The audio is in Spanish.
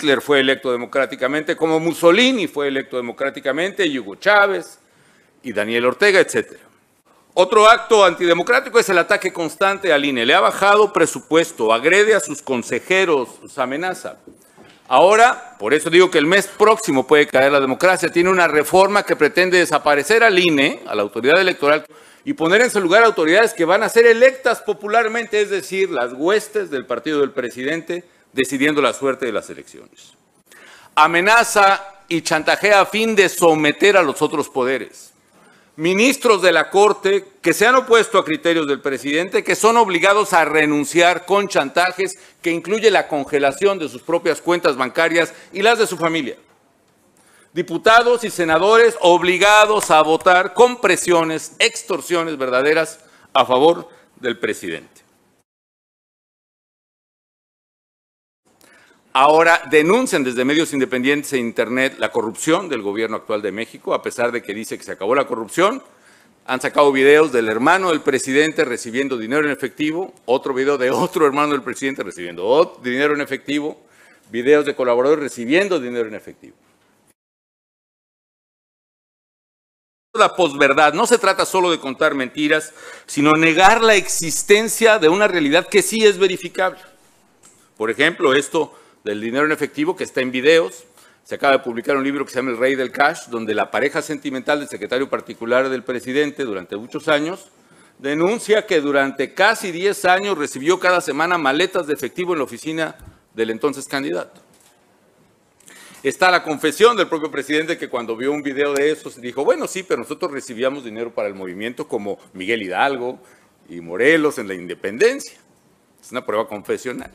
Hitler fue electo democráticamente, como Mussolini fue electo democráticamente, Hugo Chávez y Daniel Ortega, etc. Otro acto antidemocrático es el ataque constante al INE. Le ha bajado presupuesto, agrede a sus consejeros, los amenaza. Ahora, por eso digo que el mes próximo puede caer la democracia. Tiene una reforma que pretende desaparecer al INE, a la autoridad electoral, y poner en su lugar autoridades que van a ser electas popularmente, es decir, las huestes del partido del presidente, decidiendo la suerte de las elecciones. Amenaza y chantajea a fin de someter a los otros poderes. Ministros de la Corte que se han opuesto a criterios del presidente, que son obligados a renunciar con chantajes que incluye la congelación de sus propias cuentas bancarias y las de su familia diputados y senadores obligados a votar con presiones, extorsiones verdaderas a favor del presidente. Ahora denuncian desde medios independientes e Internet la corrupción del gobierno actual de México, a pesar de que dice que se acabó la corrupción. Han sacado videos del hermano del presidente recibiendo dinero en efectivo, otro video de otro hermano del presidente recibiendo dinero en efectivo, videos de colaboradores recibiendo dinero en efectivo. La posverdad no se trata solo de contar mentiras, sino negar la existencia de una realidad que sí es verificable. Por ejemplo, esto del dinero en efectivo, que está en videos. Se acaba de publicar un libro que se llama El Rey del Cash, donde la pareja sentimental del secretario particular del presidente durante muchos años denuncia que durante casi 10 años recibió cada semana maletas de efectivo en la oficina del entonces candidato. Está la confesión del propio presidente que cuando vio un video de eso se dijo, bueno, sí, pero nosotros recibíamos dinero para el movimiento como Miguel Hidalgo y Morelos en la independencia. Es una prueba confesional.